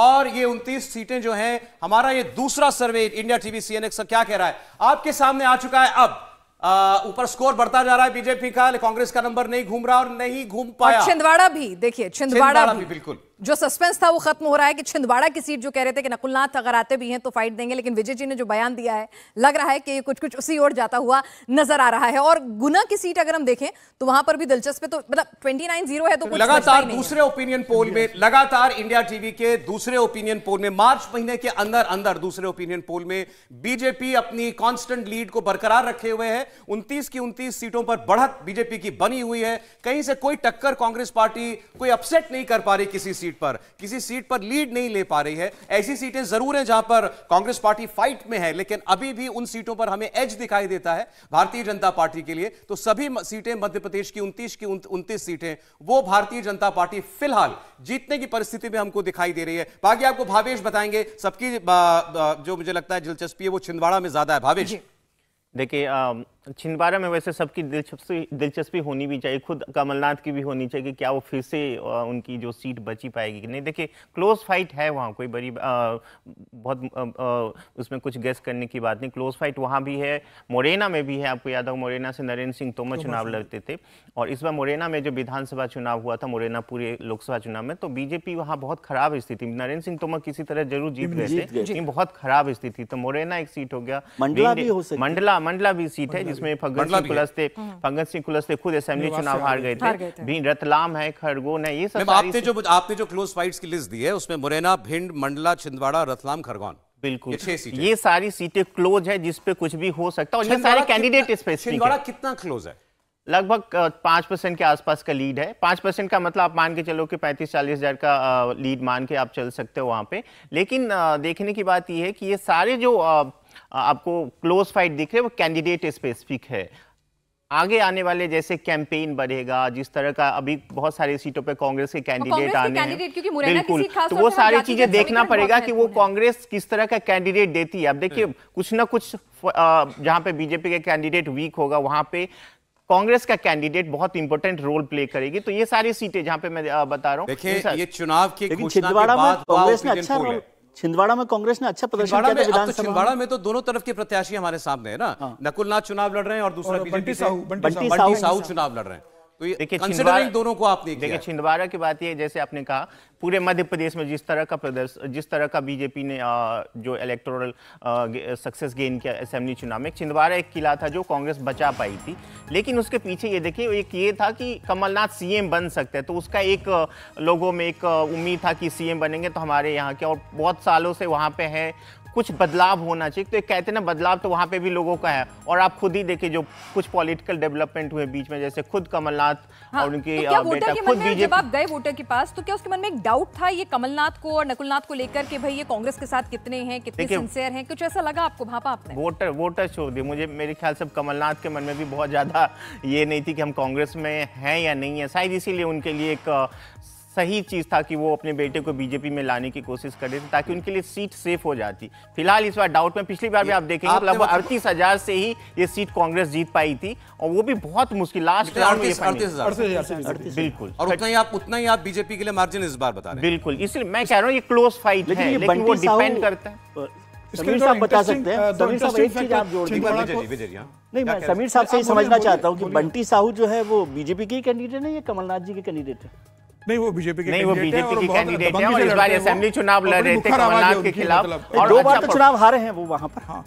और ये 29 सीटें जो हैं हमारा ये दूसरा सर्वे इंडिया टीवी सीएनएक्स का क्या कह रहा है आपके सामने आ चुका है अब ऊपर स्कोर बढ़ता जा रहा है बीजेपी का कांग्रेस का नंबर नहीं घूम रहा और नहीं घूम पाया छिंदवाड़ा भी देखिए छिंदवाड़ा भी बिल्कुल जो सस्पेंस था वो खत्म हो रहा है कि छिंदवाड़ा की सीट जो कह रहे थे कि नकुलनाथ अगर आते भी हैं तो फाइट देंगे लेकिन विजय जी ने जो बयान दिया है लग रहा है कि कुछ कुछ उसी ओर जाता हुआ नजर आ रहा है और गुना की सीट अगर हम देखें तो वहां पर भी दिलचस्प तो मतलब ट्वेंटी नाइन जीरो है तो लगातार दूसरे ओपिनियन पोल में लगातार इंडिया टीवी के दूसरे ओपिनियन पोल में मार्च महीने के अंदर अंदर दूसरे ओपिनियन पोल में बीजेपी अपनी कॉन्स्टेंट लीड को बरकरार रखे हुए है उनतीस की उनतीस सीटों पर बढ़त बीजेपी की बनी हुई है कहीं से कोई टक्कर कांग्रेस पार्टी कोई अपसेट नहीं कर पा रही किसी सीट पर किसी सीट पर लीड नहीं ले पा रही है ऐसी सीटें जरूर हैं जहां पर कांग्रेस पार्टी फाइट में है लेकिन अभी भी उन सीटों पर हमें एज दिखाई देता है भारतीय जनता पार्टी के लिए तो सभी सीटें मध्य प्रदेश की उन्तीस की उन्तीस सीटें वो भारतीय जनता पार्टी फिलहाल जीतने की परिस्थिति में हमको दिखाई दे रही है बाकी आपको भावेश बताएंगे सबकी जो मुझे लगता है दिलचस्पी है वो छिंदवाड़ा में ज्यादा है भावेश देखिए छिंदवाड़ा में वैसे सबकी दिलचस्पी दिलचस्पी होनी भी चाहिए खुद कमलनाथ की भी होनी चाहिए कि क्या वो फिर से उनकी जो सीट बची पाएगी कि नहीं देखिए क्लोज फाइट है वहाँ कोई बड़ी आ, बहुत आ, आ, उसमें कुछ गेस करने की बात नहीं क्लोज फाइट वहाँ भी है मोरेना में भी है आपको याद हो मोरेना से नरेंद्र सिंह तोमर चुनाव लड़ते थे और इस बार मोरेना में जो विधानसभा चुनाव हुआ था मोरेना पूरे लोकसभा चुनाव में तो बीजेपी वहाँ बहुत खराब स्थिति नरेंद्र सिंह तोमर किसी तरह जरूर जीत गए थे लेकिन बहुत खराब स्थिति तो मोरेना एक सीट हो गया मंडला मंडला भी सीट है जिसमें फग्गन मतलब सिंह कुलस्ते फग्गन हम्म। सिंह कुलस्ते खुद असेंबली चुनाव हार गए थे भी रतलाम है खरगोन है ये सब आपने जो आपने जो क्लोज फाइट की लिस्ट दी है उसमें मुरैना भिंड मंडला छिंदवाड़ा रतलाम खरगोन बिल्कुल ये, ये सारी सीटें क्लोज है जिसपे कुछ भी हो सकता है और ये सारे कैंडिडेट इस पे कितना क्लोज है लगभग पांच परसेंट के आसपास का लीड है पांच परसेंट का मतलब आप मान के चलो कि पैंतीस चालीस हज़ार का लीड मान के आप चल सकते हो वहां पे लेकिन देखने की बात यह है कि ये सारे जो आपको क्लोज फाइट दिख रहे वो कैंडिडेट स्पेसिफिक है आगे आने वाले जैसे कैंपेन बढ़ेगा जिस तरह का अभी बहुत सारी सीटों पे कांग्रेस के तो कैंडिडेट आने हैं बिल्कुल तो वो सारी चीजें देखना पड़ेगा कि वो कांग्रेस किस तरह का कैंडिडेट देती है अब देखिए हम्म। कुछ ना कुछ जहां पे बीजेपी के कैंडिडेट वीक होगा वहां पे कांग्रेस का कैंडिडेट बहुत इंपॉर्टेंट रोल प्ले करेगी तो ये सारी सीटें जहां पे मैं बता रहा हूँ ये चुनाव की घोषणा के बाद कांग्रेस ने अच्छा रोल छिंदवाड़ा में कांग्रेस ने अच्छा प्रदर्शन किया था तो विधानसभा छिंदवाड़ा में तो दोनों तरफ के प्रत्याशी हमारे सामने है ना हाँ। नकुल चुनाव लड़ रहे हैं और दूसरा बंटी साहू बंटी साहू चुनाव लड़ रहे हैं तो ये दोनों को आप देखिए छिंदवाड़ा की बात ये जैसे आपने कहा पूरे मध्य प्रदेश में जिस तरह का प्रदर्शन जिस तरह का बीजेपी ने जो इलेक्टोरल सक्सेस गेन किया असेंबली चुनाव में छिंदवाड़ा एक किला था जो कांग्रेस बचा पाई थी लेकिन उसके पीछे ये देखिए एक ये था कि कमलनाथ सीएम बन सकते हैं तो उसका एक लोगों में एक उम्मीद था कि सीएम बनेंगे तो हमारे यहाँ के और बहुत सालों से वहाँ पे है कुछ बदलाव होना चाहिए तो एक कहते हैं ना बदलाव तो वहाँ पे भी लोगों का है और आप खुद ही देखिए जो कुछ पॉलिटिकल डेवलपमेंट हुए बीच में जैसे खुद कमलनाथ हाँ, और उनके तो बेटा खुद बीजेपी आप गए वोटर के पास तो क्या उसके मन में एक डाउट डाउट था ये कमलनाथ को और नकुलनाथ को लेकर के भाई ये कांग्रेस के साथ कितने हैं कितने सिंसियर हैं कुछ ऐसा लगा आपको भापा आपने वोटर वोटर छोड़ दिए मुझे मेरे ख्याल से कमलनाथ के मन में भी बहुत ज़्यादा ये नहीं थी कि हम कांग्रेस में हैं या नहीं है शायद इसीलिए उनके लिए एक सही चीज़ था कि वो अपने बेटे को बीजेपी में लाने की कोशिश कर रहे थे ताकि उनके लिए सीट सेफ हो जाती फिलहाल इस बार डाउट में पिछली बार भी आप देखेंगे लगभग मतलब अड़तीस हजार से ही ये सीट कांग्रेस जीत पाई थी और वो भी बहुत मुश्किल लास्ट राउंड में बिल्कुल और उतना ही आप उतना ही आप बीजेपी के लिए मार्जिन इस बार बता बिल्कुल इसलिए मैं कह रहा हूँ ये क्लोज फाइट है लेकिन वो डिपेंड करता है समीर साहब बता सकते हैं समीर साहब एक चीज आप जोड़ हाँ। नहीं मैं समीर साहब से ही समझना चाहता हूँ कि बंटी साहू जो है वो बीजेपी के कैंडिडेट है या कमलनाथ जी के कैंडिडेट है नहीं वो बीजेपी के नहीं वो बीजेपी के कैंडिडेट हैं और इस बार असेंबली चुनाव लड़ रहे थे कमलनाथ के खिलाफ और दो अच्छा बार तो चुनाव हारे हैं वो वहां पर हाँ